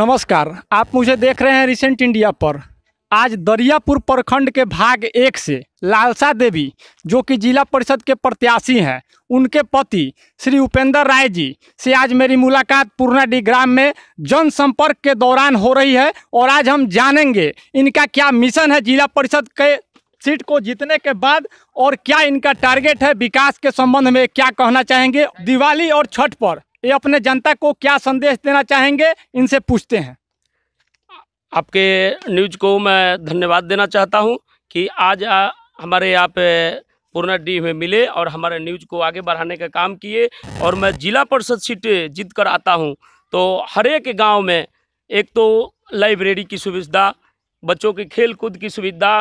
नमस्कार आप मुझे देख रहे हैं रिसेंट इंडिया पर आज दरियापुर प्रखंड के भाग एक से लालसा देवी जो कि जिला परिषद के प्रत्याशी हैं उनके पति श्री उपेंद्र राय जी से आज मेरी मुलाकात डी ग्राम में जनसंपर्क के दौरान हो रही है और आज हम जानेंगे इनका क्या मिशन है जिला परिषद के सीट को जीतने के बाद और क्या इनका टारगेट है विकास के संबंध में क्या कहना चाहेंगे दिवाली और छठ पर ये अपने जनता को क्या संदेश देना चाहेंगे इनसे पूछते हैं आपके न्यूज को मैं धन्यवाद देना चाहता हूँ कि आज आ, हमारे यहाँ पे पूर्णा डी में मिले और हमारे न्यूज को आगे बढ़ाने का काम किए और मैं जिला परिषद सीट जीत कर आता हूँ तो हर एक गाँव में एक तो लाइब्रेरी की सुविधा बच्चों के खेल कूद की सुविधा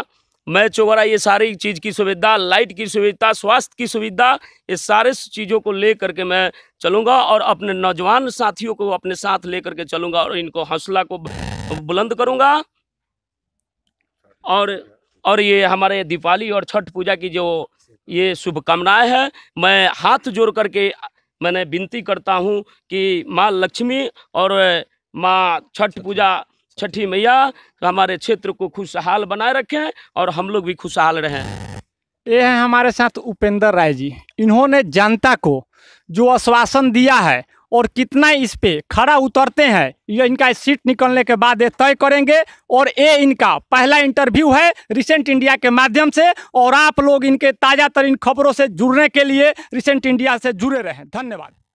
मैच वगैरह ये सारी चीज़ की सुविधा लाइट की सुविधा स्वास्थ्य की सुविधा ये सारे चीज़ों को ले करके मैं चलूँगा और अपने नौजवान साथियों को अपने साथ ले करके चलूँगा और इनको हौसला को बुलंद करूँगा और और ये हमारे दीपावली और छठ पूजा की जो ये शुभकामनाएँ हैं मैं हाथ जोड़ करके मैंने विनती करता हूँ कि माँ लक्ष्मी और माँ छठ पूजा छठी मैया तो हमारे क्षेत्र को खुशहाल बनाए रखें और हम लोग भी खुशहाल रहें ये हैं हमारे साथ उपेंद्र राय जी इन्होंने जनता को जो आश्वासन दिया है और कितना इस पे खड़ा उतरते हैं ये इनका सीट निकलने के बाद ये तय करेंगे और ये इनका पहला इंटरव्यू है रिसेंट इंडिया के माध्यम से और आप लोग इनके ताज़ा तरीन खबरों से जुड़ने के लिए रिसेंट इंडिया से जुड़े रहें धन्यवाद